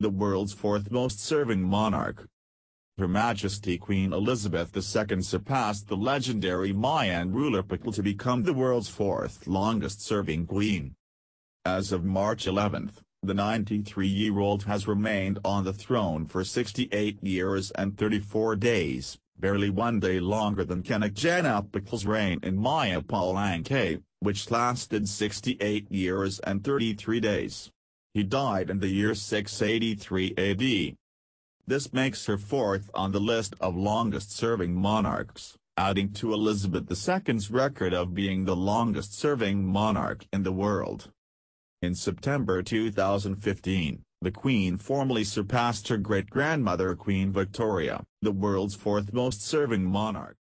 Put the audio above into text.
the world's fourth most serving monarch. Her Majesty Queen Elizabeth II surpassed the legendary Mayan ruler Pakal to become the world's fourth longest serving queen. As of March 11, the 93-year-old has remained on the throne for 68 years and 34 days, barely one day longer than Kenakjana Pakal's reign in Maya Palanke, which lasted 68 years and 33 days. He died in the year 683 AD. This makes her fourth on the list of longest-serving monarchs, adding to Elizabeth II's record of being the longest-serving monarch in the world. In September 2015, the Queen formally surpassed her great-grandmother Queen Victoria, the world's fourth most-serving monarch.